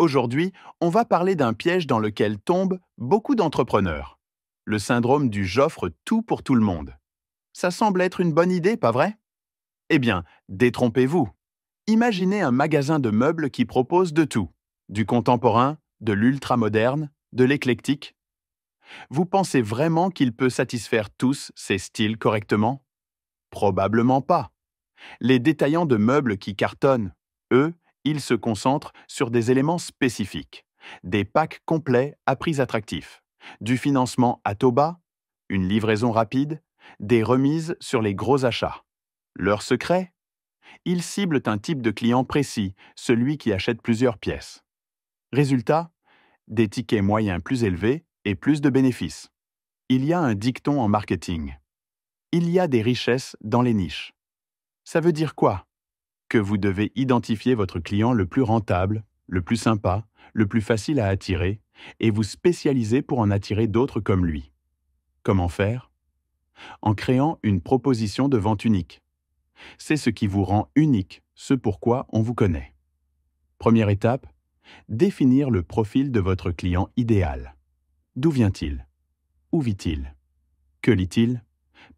Aujourd'hui, on va parler d'un piège dans lequel tombent beaucoup d'entrepreneurs. Le syndrome du j'offre tout pour tout le monde. Ça semble être une bonne idée, pas vrai Eh bien, détrompez-vous. Imaginez un magasin de meubles qui propose de tout. Du contemporain, de l'ultra-moderne, de l'éclectique. Vous pensez vraiment qu'il peut satisfaire tous ces styles correctement Probablement pas. Les détaillants de meubles qui cartonnent, eux, il se concentrent sur des éléments spécifiques, des packs complets à prix attractif, du financement à taux bas, une livraison rapide, des remises sur les gros achats. Leur secret Ils ciblent un type de client précis, celui qui achète plusieurs pièces. Résultat Des tickets moyens plus élevés et plus de bénéfices. Il y a un dicton en marketing. Il y a des richesses dans les niches. Ça veut dire quoi que vous devez identifier votre client le plus rentable, le plus sympa, le plus facile à attirer, et vous spécialiser pour en attirer d'autres comme lui. Comment faire En créant une proposition de vente unique. C'est ce qui vous rend unique, ce pourquoi on vous connaît. Première étape, définir le profil de votre client idéal. D'où vient-il Où vit-il Que lit-il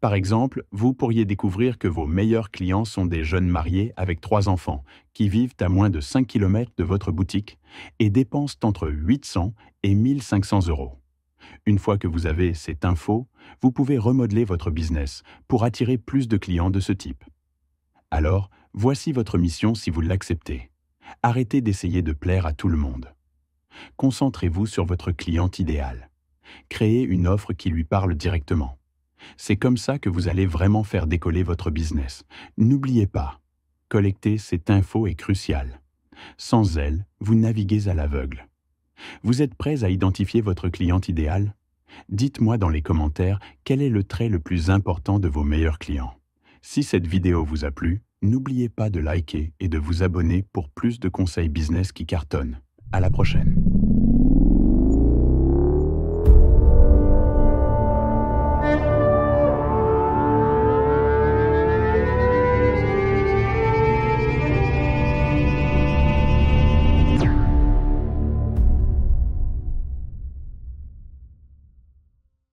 par exemple, vous pourriez découvrir que vos meilleurs clients sont des jeunes mariés avec trois enfants qui vivent à moins de 5 km de votre boutique et dépensent entre 800 et 1500 euros. Une fois que vous avez cette info, vous pouvez remodeler votre business pour attirer plus de clients de ce type. Alors, voici votre mission si vous l'acceptez. Arrêtez d'essayer de plaire à tout le monde. Concentrez-vous sur votre client idéal. Créez une offre qui lui parle directement. C'est comme ça que vous allez vraiment faire décoller votre business. N'oubliez pas, collecter cette info est crucial. Sans elle, vous naviguez à l'aveugle. Vous êtes prêts à identifier votre client idéal Dites-moi dans les commentaires quel est le trait le plus important de vos meilleurs clients. Si cette vidéo vous a plu, n'oubliez pas de liker et de vous abonner pour plus de conseils business qui cartonnent. À la prochaine